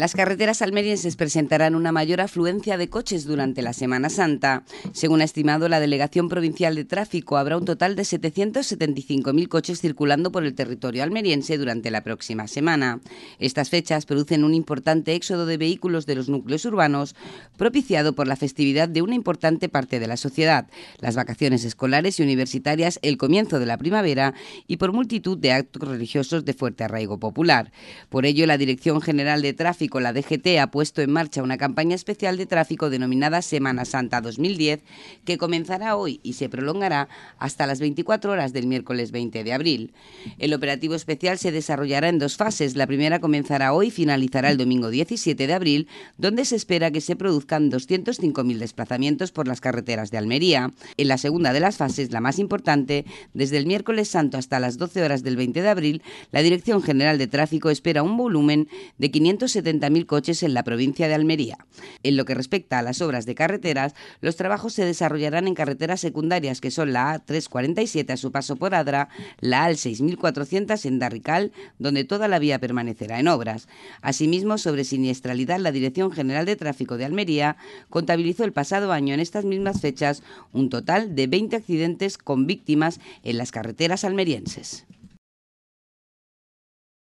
Las carreteras almerienses presentarán una mayor afluencia de coches durante la Semana Santa. Según ha estimado la Delegación Provincial de Tráfico, habrá un total de 775.000 coches circulando por el territorio almeriense durante la próxima semana. Estas fechas producen un importante éxodo de vehículos de los núcleos urbanos, propiciado por la festividad de una importante parte de la sociedad, las vacaciones escolares y universitarias, el comienzo de la primavera y por multitud de actos religiosos de fuerte arraigo popular. Por ello, la Dirección General de Tráfico la DGT, ha puesto en marcha una campaña especial de tráfico denominada Semana Santa 2010, que comenzará hoy y se prolongará hasta las 24 horas del miércoles 20 de abril. El operativo especial se desarrollará en dos fases. La primera comenzará hoy y finalizará el domingo 17 de abril, donde se espera que se produzcan 205.000 desplazamientos por las carreteras de Almería. En la segunda de las fases, la más importante, desde el miércoles santo hasta las 12 horas del 20 de abril, la Dirección General de Tráfico espera un volumen de 570 mil coches en la provincia de Almería. En lo que respecta a las obras de carreteras, los trabajos se desarrollarán en carreteras secundarias que son la A347 a su paso por Adra, la AL 6400 en Darrical, donde toda la vía permanecerá en obras. Asimismo, sobre siniestralidad, la Dirección General de Tráfico de Almería contabilizó el pasado año en estas mismas fechas un total de 20 accidentes con víctimas en las carreteras almerienses.